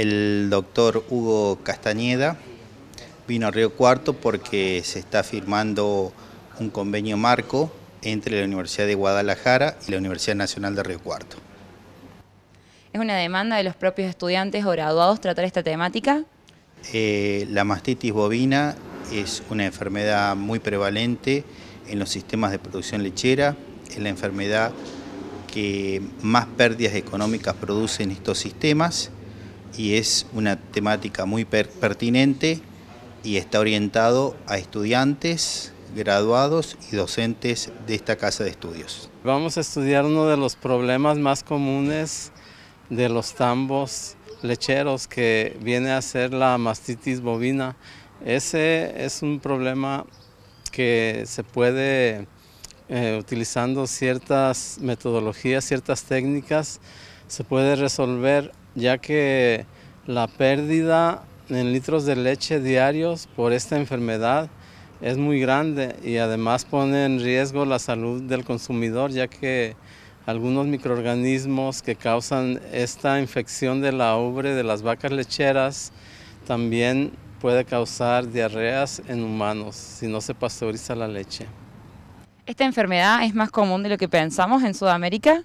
El doctor Hugo Castañeda vino a Río Cuarto porque se está firmando un convenio marco entre la Universidad de Guadalajara y la Universidad Nacional de Río Cuarto. ¿Es una demanda de los propios estudiantes o graduados tratar esta temática? Eh, la mastitis bovina es una enfermedad muy prevalente en los sistemas de producción lechera, es la enfermedad que más pérdidas económicas produce en estos sistemas y es una temática muy pertinente y está orientado a estudiantes, graduados y docentes de esta casa de estudios. Vamos a estudiar uno de los problemas más comunes de los tambos lecheros que viene a ser la mastitis bovina. Ese es un problema que se puede, eh, utilizando ciertas metodologías, ciertas técnicas, se puede resolver ya que la pérdida en litros de leche diarios por esta enfermedad es muy grande y además pone en riesgo la salud del consumidor, ya que algunos microorganismos que causan esta infección de la ubre de las vacas lecheras también puede causar diarreas en humanos si no se pasteuriza la leche. ¿Esta enfermedad es más común de lo que pensamos en Sudamérica?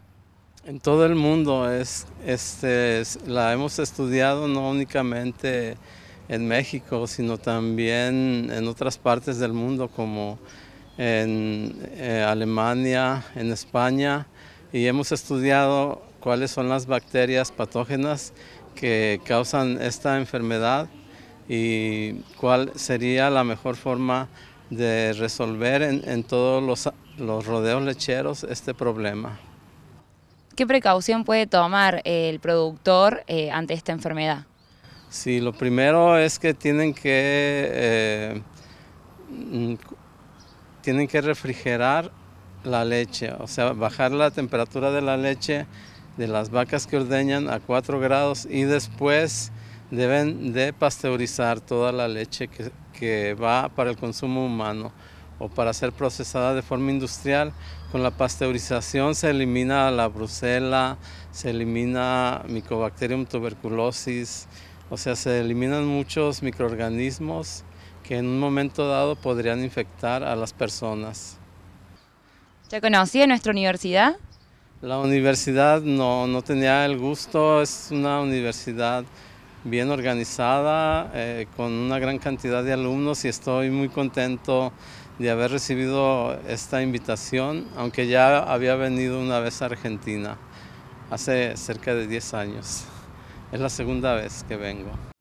En todo el mundo es, este, la hemos estudiado no únicamente en México, sino también en otras partes del mundo como en eh, Alemania, en España, y hemos estudiado cuáles son las bacterias patógenas que causan esta enfermedad y cuál sería la mejor forma de resolver en, todos los rodeos lecheros este problema. ¿Qué precaución puede tomar el productor eh, ante esta enfermedad? Sí, lo primero es que tienen que, eh, mm, tienen que refrigerar la leche, o sea, bajar la temperatura de la leche de las vacas que ordeñan a 4 grados y después deben de pasteurizar toda la leche que, que va para el consumo humano o para ser procesada de forma industrial. Con la pasteurización se elimina la brucela, se elimina Mycobacterium tuberculosis, o sea, se eliminan muchos microorganismos que en un momento dado podrían infectar a las personas. ¿Ya conocía nuestra universidad? La universidad no, no tenía el gusto, es una universidad bien organizada, eh, con una gran cantidad de alumnos y estoy muy contento de haber recibido esta invitación, aunque ya había venido una vez a Argentina, hace cerca de 10 años. Es la segunda vez que vengo.